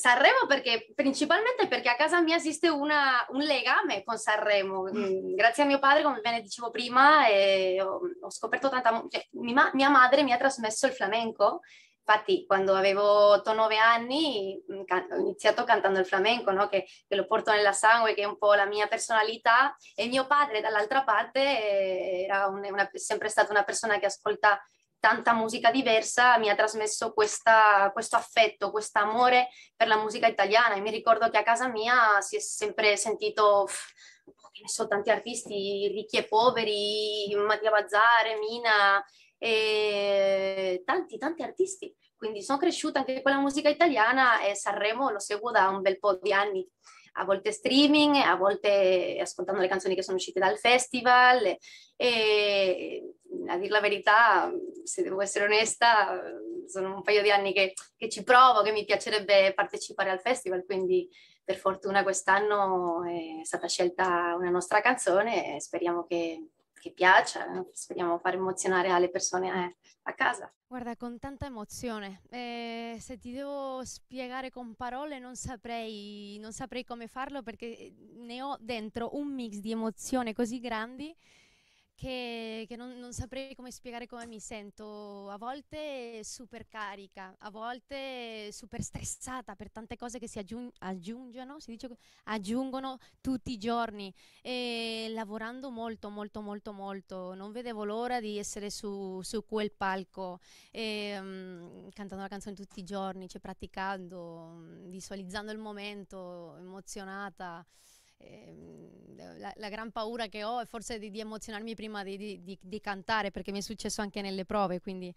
Sanremo perché, principalmente perché a casa mia esiste una, un legame con Sanremo. Mm. mm. Grazie a mio padre, come ve dicevo prima, eh, ho, ho, scoperto tanta... Cioè, mia, mia madre mi ha trasmesso il flamenco infatti quando avevo 8-9 anni mm, ho iniziato cantando il flamenco, no? che, che, lo porto nella sangue, che è un po' la mia personalità e mio padre dall'altra parte era un, una, sempre stata una persona che ascolta tanta musica diversa mi ha trasmesso questa, questo affetto, questo amore per la musica italiana e mi ricordo che a casa mia si è sempre sentito che ne so, tanti artisti ricchi e poveri, Mattia Bazzare, Mina, e tanti, tanti artisti. Quindi sono cresciuta anche con la musica italiana e Sanremo lo seguo da un bel po' di anni, a volte streaming, a volte ascoltando le canzoni che sono uscite dal festival e, a dir la verità se devo essere onesta, sono un paio di anni che, che, ci provo, che mi piacerebbe partecipare al festival, quindi per fortuna quest'anno è stata scelta una nostra canzone e speriamo che, che piaccia, speriamo far emozionare le persone eh, a casa. Guarda, con tanta emozione. Eh, se ti devo spiegare con parole non saprei, non saprei come farlo perché eh, ne ho dentro un mix di emozioni così grandi che, che non, non, saprei come spiegare come mi sento, a volte super carica, a volte super stressata per tante cose che si aggiung- aggiungono, si dice, aggiungono tutti i giorni e lavorando molto molto molto molto, non vedevo l'ora di essere su, su quel palco e, um, cantando la canzone tutti i giorni, cioè praticando, mm, visualizzando il momento, emozionata ehm, la, la, gran paura che ho è forse di, di emozionarmi prima di, di, di, cantare, perché mi è successo anche nelle prove, quindi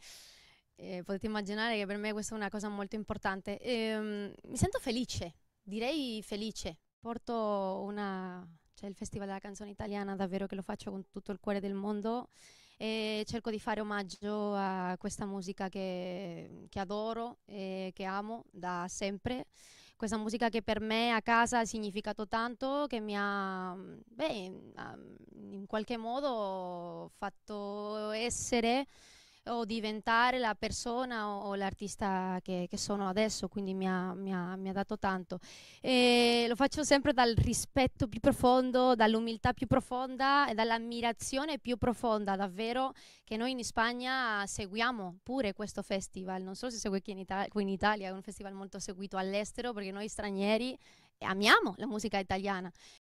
eh, potete immaginare che per me questa è una cosa molto importante. Ehm, mi sento felice, direi felice. Porto una... Cioè il Festival della Canzone Italiana, davvero che lo faccio con tutto il cuore del mondo e cerco di fare omaggio a questa musica che, che adoro e che amo da sempre questa musica che per me a casa ha significato tanto, che mi ha, beh, in qualche modo fatto essere o diventare la persona o, o l'artista che, che, sono adesso, quindi mi ha, mi ha, mi ha dato tanto. E lo faccio sempre dal rispetto più profondo, dall'umiltà più profonda e dall'ammirazione più profonda, davvero, che noi in Spagna seguiamo pure questo festival, non solo si segue qui in, Italia, qui in Italia, è un festival molto seguito all'estero perché noi stranieri amiamo la musica italiana